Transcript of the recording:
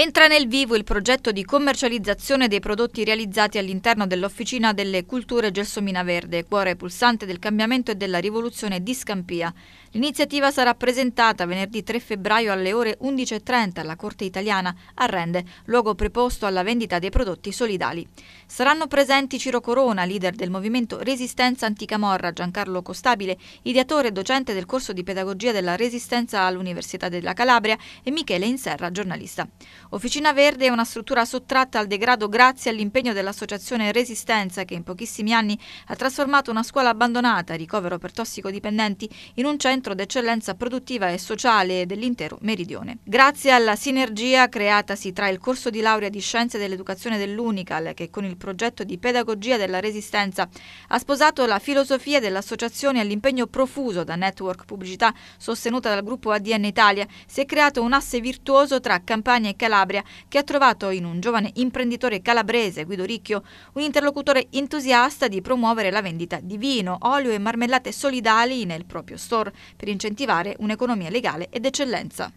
Entra nel vivo il progetto di commercializzazione dei prodotti realizzati all'interno dell'Officina delle Culture Gelsomina Verde, cuore pulsante del cambiamento e della rivoluzione di Scampia. L'iniziativa sarà presentata venerdì 3 febbraio alle ore 11.30 alla Corte Italiana a Rende, luogo preposto alla vendita dei prodotti solidali. Saranno presenti Ciro Corona, leader del movimento Resistenza Anticamorra, Giancarlo Costabile, ideatore e docente del corso di pedagogia della resistenza all'Università della Calabria e Michele Inserra, giornalista. Officina Verde è una struttura sottratta al degrado grazie all'impegno dell'associazione Resistenza che in pochissimi anni ha trasformato una scuola abbandonata, ricovero per tossicodipendenti, in un centro d'eccellenza produttiva e sociale dell'intero meridione. Grazie alla sinergia creatasi tra il corso di laurea di Scienze dell'Educazione dell'Unical che con il progetto di pedagogia della Resistenza ha sposato la filosofia dell'associazione e l'impegno profuso da network pubblicità sostenuta dal gruppo ADN Italia, si è creato un asse virtuoso tra campagne e Calabria Calabria, che ha trovato in un giovane imprenditore calabrese, Guido Ricchio, un interlocutore entusiasta di promuovere la vendita di vino, olio e marmellate solidali nel proprio store per incentivare un'economia legale ed eccellenza.